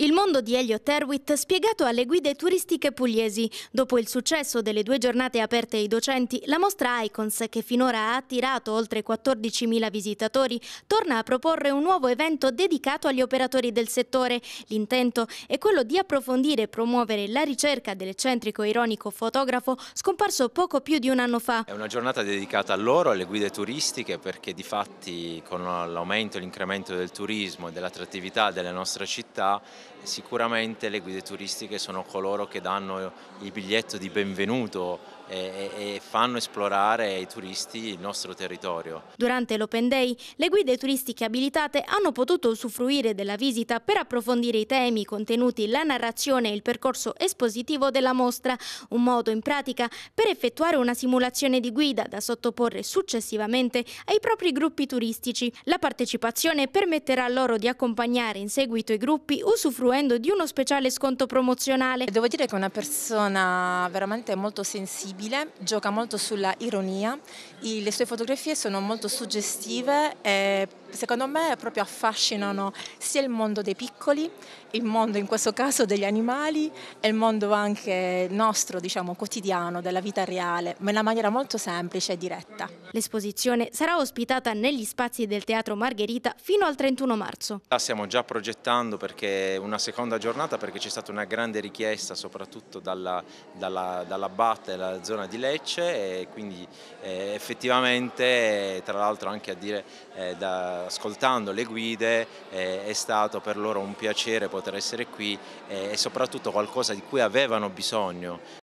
Il mondo di Elio Terwit spiegato alle guide turistiche pugliesi. Dopo il successo delle due giornate aperte ai docenti, la mostra Icons, che finora ha attirato oltre 14.000 visitatori, torna a proporre un nuovo evento dedicato agli operatori del settore. L'intento è quello di approfondire e promuovere la ricerca dell'eccentrico ironico fotografo scomparso poco più di un anno fa. È una giornata dedicata a loro, alle guide turistiche, perché di fatti con l'aumento e l'incremento del turismo e dell'attrattività delle nostre città Sicuramente le guide turistiche sono coloro che danno il biglietto di benvenuto e, e fanno esplorare ai turisti il nostro territorio. Durante l'Open Day le guide turistiche abilitate hanno potuto usufruire della visita per approfondire i temi contenuti, la narrazione e il percorso espositivo della mostra, un modo in pratica per effettuare una simulazione di guida da sottoporre successivamente ai propri gruppi turistici. La partecipazione permetterà loro di accompagnare in seguito i gruppi usufruendo di uno speciale sconto promozionale. Devo dire che è una persona veramente molto sensibile visibile, gioca molto sulla ironia, I, le sue fotografie sono molto suggestive e secondo me proprio affascinano sia il mondo dei piccoli, il mondo in questo caso degli animali e il mondo anche nostro, diciamo, quotidiano, della vita reale, ma in una maniera molto semplice e diretta. L'esposizione sarà ospitata negli spazi del Teatro Margherita fino al 31 marzo. La stiamo già progettando perché una seconda giornata perché c'è stata una grande richiesta soprattutto dalla, dalla, dalla BAT e dalla zona di Lecce e quindi eh, effettivamente tra l'altro anche a dire eh, da, ascoltando le guide eh, è stato per loro un piacere poter essere qui eh, e soprattutto qualcosa di cui avevano bisogno